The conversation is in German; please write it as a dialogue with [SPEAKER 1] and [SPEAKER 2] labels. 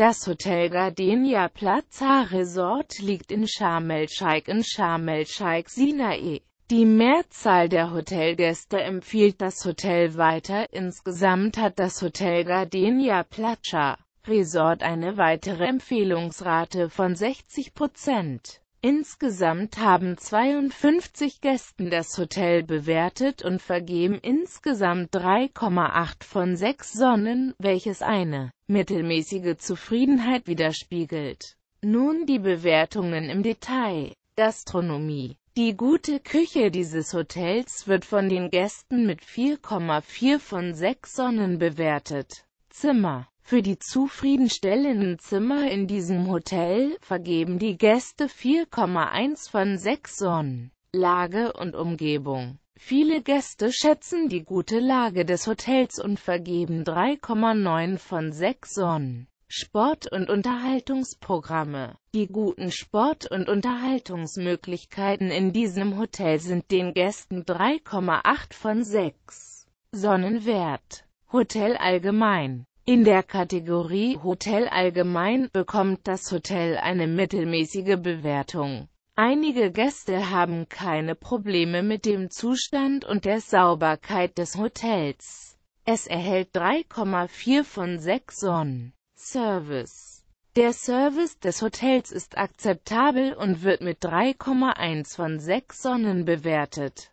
[SPEAKER 1] Das Hotel Gardenia Plaza Resort liegt in Sharm el-Sheikh in Sharm el-Sheikh Sinae. Die Mehrzahl der Hotelgäste empfiehlt das Hotel weiter, insgesamt hat das Hotel Gardenia Plaza Resort eine weitere Empfehlungsrate von 60 Prozent. Insgesamt haben 52 Gästen das Hotel bewertet und vergeben insgesamt 3,8 von 6 Sonnen, welches eine mittelmäßige Zufriedenheit widerspiegelt. Nun die Bewertungen im Detail. Gastronomie die gute Küche dieses Hotels wird von den Gästen mit 4,4 von 6 Sonnen bewertet. Zimmer für die zufriedenstellenden Zimmer in diesem Hotel vergeben die Gäste 4,1 von 6 Sonnen. Lage und Umgebung Viele Gäste schätzen die gute Lage des Hotels und vergeben 3,9 von 6 Sonnen. Sport- und Unterhaltungsprogramme Die guten Sport- und Unterhaltungsmöglichkeiten in diesem Hotel sind den Gästen 3,8 von 6 Sonnenwert. Hotel allgemein in der Kategorie Hotel allgemein bekommt das Hotel eine mittelmäßige Bewertung. Einige Gäste haben keine Probleme mit dem Zustand und der Sauberkeit des Hotels. Es erhält 3,4 von 6 Sonnen. Service Der Service des Hotels ist akzeptabel und wird mit 3,1 von 6 Sonnen bewertet.